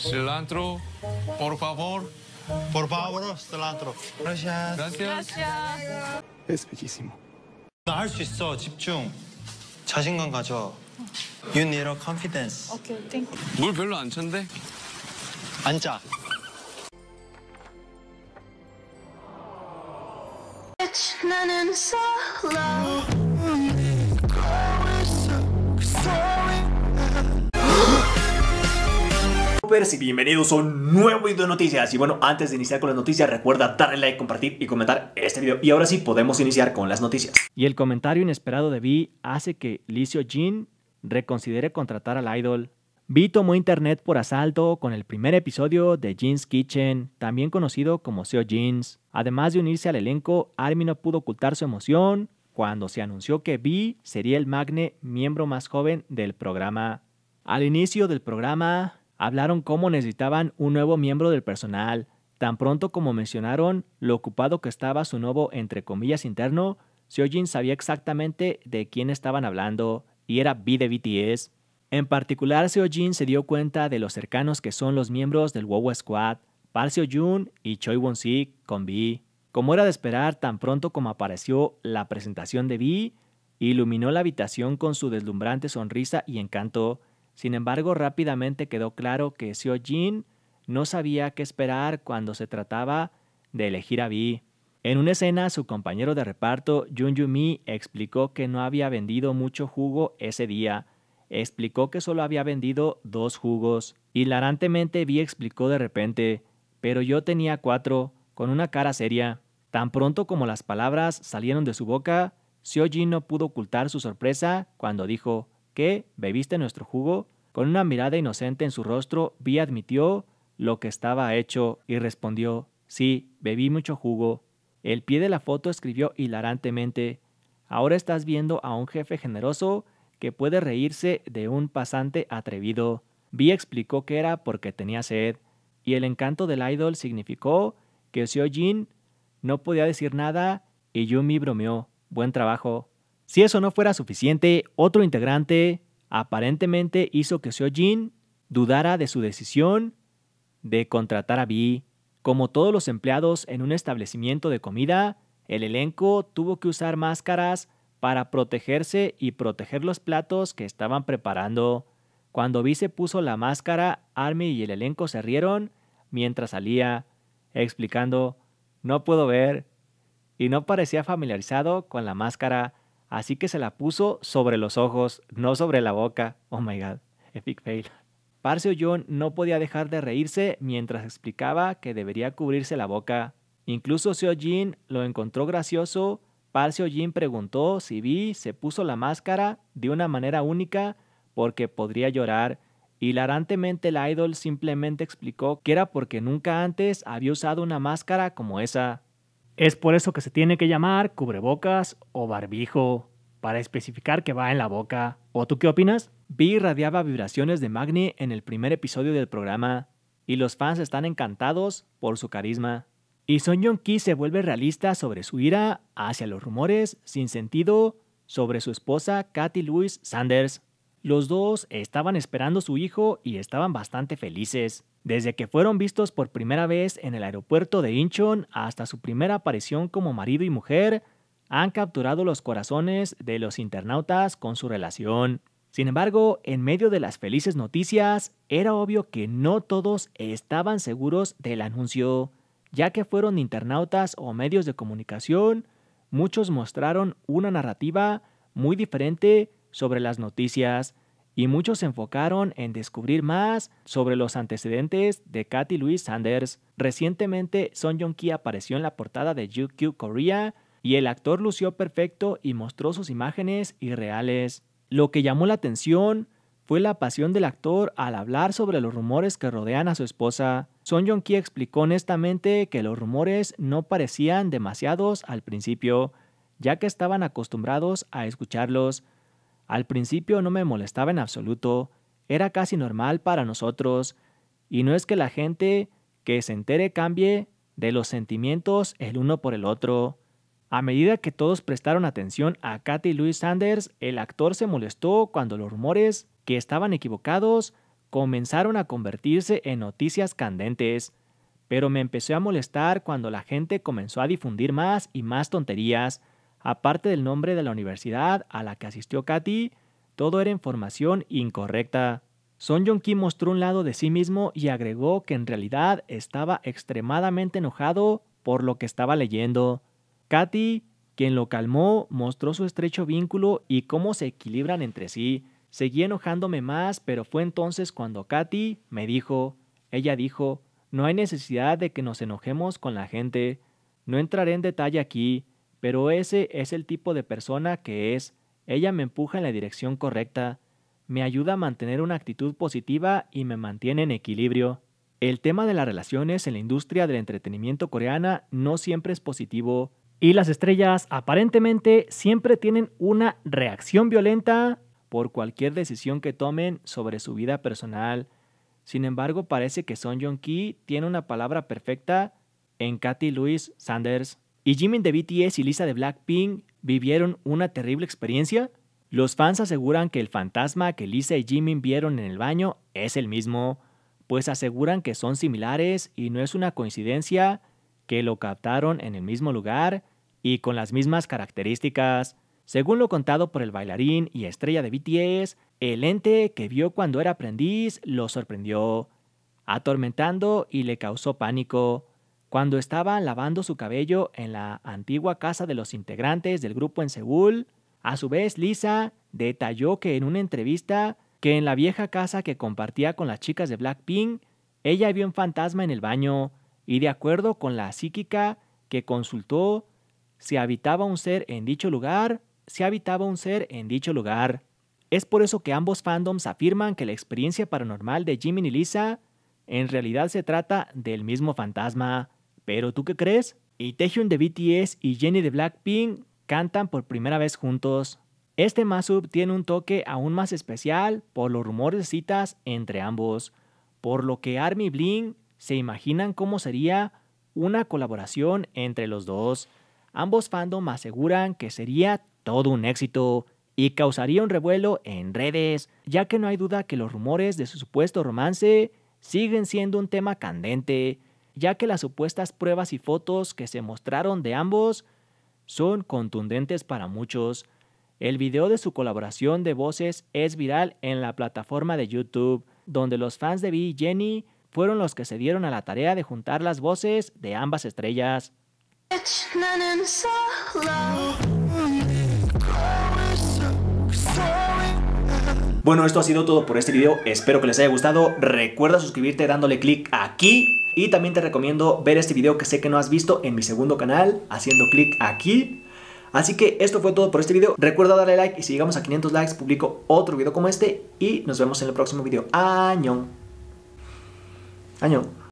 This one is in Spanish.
Cilantro, por favor. Por favor, cilantro. Gracias. Gracias. Es bellísimo. 할수 있어. 집중. 자신감 가져. You need a confidence. 오케이, okay, 땡. 물 별로 안 찬데? 안 짜. 나는 솔로 y bienvenidos a un nuevo video de noticias Y bueno, antes de iniciar con las noticias recuerda darle like, compartir y comentar este video Y ahora sí, podemos iniciar con las noticias Y el comentario inesperado de Vi hace que Licio Jin reconsidere contratar al idol Vi tomó internet por asalto con el primer episodio de Jeans Kitchen, también conocido como Seo Jeans Además de unirse al elenco, Army no pudo ocultar su emoción cuando se anunció que Vi sería el magne miembro más joven del programa al inicio del programa, Hablaron cómo necesitaban un nuevo miembro del personal, tan pronto como mencionaron lo ocupado que estaba su nuevo entre comillas interno, Seojin sabía exactamente de quién estaban hablando y era B de BTS. En particular, Seojin se dio cuenta de los cercanos que son los miembros del WoW Squad, Park Seojun y Choi Won-sik con B. Como era de esperar, tan pronto como apareció la presentación de B, iluminó la habitación con su deslumbrante sonrisa y encanto. Sin embargo, rápidamente quedó claro que Seo Jin no sabía qué esperar cuando se trataba de elegir a Vi. En una escena, su compañero de reparto, Jun mi explicó que no había vendido mucho jugo ese día. Explicó que solo había vendido dos jugos. Hilarantemente, Vi explicó de repente, pero yo tenía cuatro, con una cara seria. Tan pronto como las palabras salieron de su boca, Seo Jin no pudo ocultar su sorpresa cuando dijo, que bebiste nuestro jugo, con una mirada inocente en su rostro, Vi admitió lo que estaba hecho y respondió, sí, bebí mucho jugo. El pie de la foto escribió hilarantemente, ahora estás viendo a un jefe generoso que puede reírse de un pasante atrevido. Vi explicó que era porque tenía sed, y el encanto del idol significó que Seo Jin no podía decir nada y Yumi bromeó. Buen trabajo. Si eso no fuera suficiente, otro integrante aparentemente hizo que Seo Jin dudara de su decisión de contratar a Bi. Como todos los empleados en un establecimiento de comida, el elenco tuvo que usar máscaras para protegerse y proteger los platos que estaban preparando. Cuando Vi se puso la máscara, Army y el elenco se rieron mientras salía, explicando, no puedo ver, y no parecía familiarizado con la máscara. Así que se la puso sobre los ojos, no sobre la boca. Oh my god, epic fail. Parse John no podía dejar de reírse mientras explicaba que debería cubrirse la boca. Incluso Seo Jin lo encontró gracioso. Parseo Jin preguntó si Vi se puso la máscara de una manera única porque podría llorar. Hilarantemente el idol simplemente explicó que era porque nunca antes había usado una máscara como esa. Es por eso que se tiene que llamar cubrebocas o barbijo, para especificar que va en la boca. ¿O tú qué opinas? Vi irradiaba vibraciones de Magni en el primer episodio del programa, y los fans están encantados por su carisma. Y Son Jong Ki se vuelve realista sobre su ira hacia los rumores sin sentido sobre su esposa Katy Louise Sanders. Los dos estaban esperando su hijo y estaban bastante felices desde que fueron vistos por primera vez en el aeropuerto de Incheon hasta su primera aparición como marido y mujer, han capturado los corazones de los internautas con su relación. Sin embargo, en medio de las felices noticias, era obvio que no todos estaban seguros del anuncio, ya que fueron internautas o medios de comunicación, muchos mostraron una narrativa muy diferente sobre las noticias, y muchos se enfocaron en descubrir más sobre los antecedentes de Katy Louise Sanders. Recientemente, Son jong ki apareció en la portada de UQ Korea y el actor lució perfecto y mostró sus imágenes irreales. Lo que llamó la atención fue la pasión del actor al hablar sobre los rumores que rodean a su esposa. Son jong ki explicó honestamente que los rumores no parecían demasiados al principio, ya que estaban acostumbrados a escucharlos, al principio no me molestaba en absoluto, era casi normal para nosotros, y no es que la gente que se entere cambie de los sentimientos el uno por el otro. A medida que todos prestaron atención a Katy Louis Sanders, el actor se molestó cuando los rumores que estaban equivocados comenzaron a convertirse en noticias candentes, pero me empecé a molestar cuando la gente comenzó a difundir más y más tonterías, aparte del nombre de la universidad a la que asistió Katy, todo era información incorrecta. Son Jong Ki mostró un lado de sí mismo y agregó que en realidad estaba extremadamente enojado por lo que estaba leyendo. Katy, quien lo calmó, mostró su estrecho vínculo y cómo se equilibran entre sí. Seguí enojándome más, pero fue entonces cuando Katy me dijo, ella dijo, no hay necesidad de que nos enojemos con la gente. No entraré en detalle aquí, pero ese es el tipo de persona que es, ella me empuja en la dirección correcta, me ayuda a mantener una actitud positiva y me mantiene en equilibrio. El tema de las relaciones en la industria del entretenimiento coreana no siempre es positivo y las estrellas aparentemente siempre tienen una reacción violenta por cualquier decisión que tomen sobre su vida personal. Sin embargo, parece que Son Jong-ki tiene una palabra perfecta en Katy Louise Sanders y Jimin de BTS y Lisa de Blackpink vivieron una terrible experiencia? Los fans aseguran que el fantasma que Lisa y Jimin vieron en el baño es el mismo, pues aseguran que son similares y no es una coincidencia que lo captaron en el mismo lugar y con las mismas características. Según lo contado por el bailarín y estrella de BTS, el ente que vio cuando era aprendiz lo sorprendió, atormentando y le causó pánico. Cuando estaba lavando su cabello en la antigua casa de los integrantes del grupo en Seúl, a su vez Lisa detalló que en una entrevista que en la vieja casa que compartía con las chicas de Blackpink, ella vio un fantasma en el baño y de acuerdo con la psíquica que consultó, si habitaba un ser en dicho lugar, si habitaba un ser en dicho lugar. Es por eso que ambos fandoms afirman que la experiencia paranormal de Jimmy y Lisa en realidad se trata del mismo fantasma. Pero ¿tú qué crees? Y de BTS y Jennie de Blackpink cantan por primera vez juntos. Este mashup tiene un toque aún más especial por los rumores de citas entre ambos, por lo que Army y Blink se imaginan cómo sería una colaboración entre los dos. Ambos fandom aseguran que sería todo un éxito y causaría un revuelo en redes, ya que no hay duda que los rumores de su supuesto romance siguen siendo un tema candente ya que las supuestas pruebas y fotos que se mostraron de ambos son contundentes para muchos. El video de su colaboración de voces es viral en la plataforma de YouTube, donde los fans de B y Jenny fueron los que se dieron a la tarea de juntar las voces de ambas estrellas. Bueno, esto ha sido todo por este video, espero que les haya gustado, recuerda suscribirte dándole clic aquí y también te recomiendo ver este video que sé que no has visto en mi segundo canal, haciendo clic aquí. Así que esto fue todo por este video. Recuerda darle like y si llegamos a 500 likes publico otro video como este. Y nos vemos en el próximo video. Año. Año.